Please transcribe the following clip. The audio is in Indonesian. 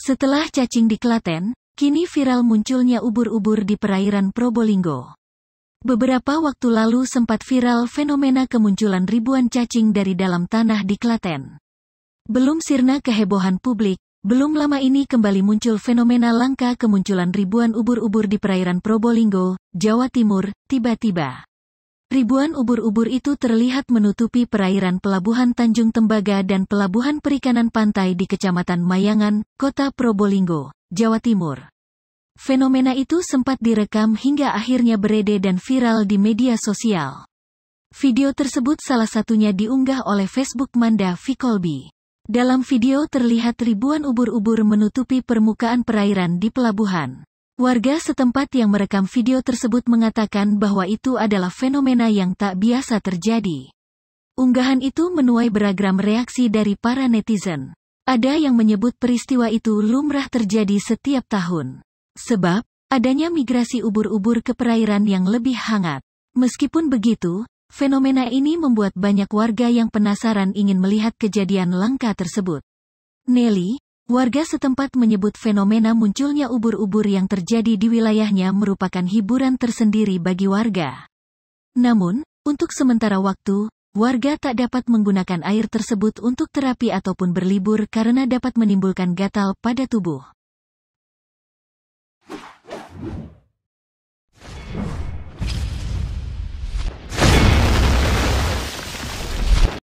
Setelah cacing di Klaten, kini viral munculnya ubur-ubur di perairan Probolinggo. Beberapa waktu lalu sempat viral fenomena kemunculan ribuan cacing dari dalam tanah di Klaten. Belum sirna kehebohan publik, belum lama ini kembali muncul fenomena langka kemunculan ribuan ubur-ubur di perairan Probolinggo, Jawa Timur, tiba-tiba. Ribuan ubur-ubur itu terlihat menutupi perairan pelabuhan Tanjung Tembaga dan pelabuhan perikanan pantai di Kecamatan Mayangan, Kota Probolinggo, Jawa Timur. Fenomena itu sempat direkam hingga akhirnya berede dan viral di media sosial. Video tersebut salah satunya diunggah oleh Facebook Manda Vikolbi. Dalam video terlihat ribuan ubur-ubur menutupi permukaan perairan di pelabuhan. Warga setempat yang merekam video tersebut mengatakan bahwa itu adalah fenomena yang tak biasa terjadi. Unggahan itu menuai beragam reaksi dari para netizen. Ada yang menyebut peristiwa itu lumrah terjadi setiap tahun. Sebab, adanya migrasi ubur-ubur ke perairan yang lebih hangat. Meskipun begitu, fenomena ini membuat banyak warga yang penasaran ingin melihat kejadian langka tersebut. Nelly, Warga setempat menyebut fenomena munculnya ubur-ubur yang terjadi di wilayahnya merupakan hiburan tersendiri bagi warga. Namun, untuk sementara waktu, warga tak dapat menggunakan air tersebut untuk terapi ataupun berlibur karena dapat menimbulkan gatal pada tubuh.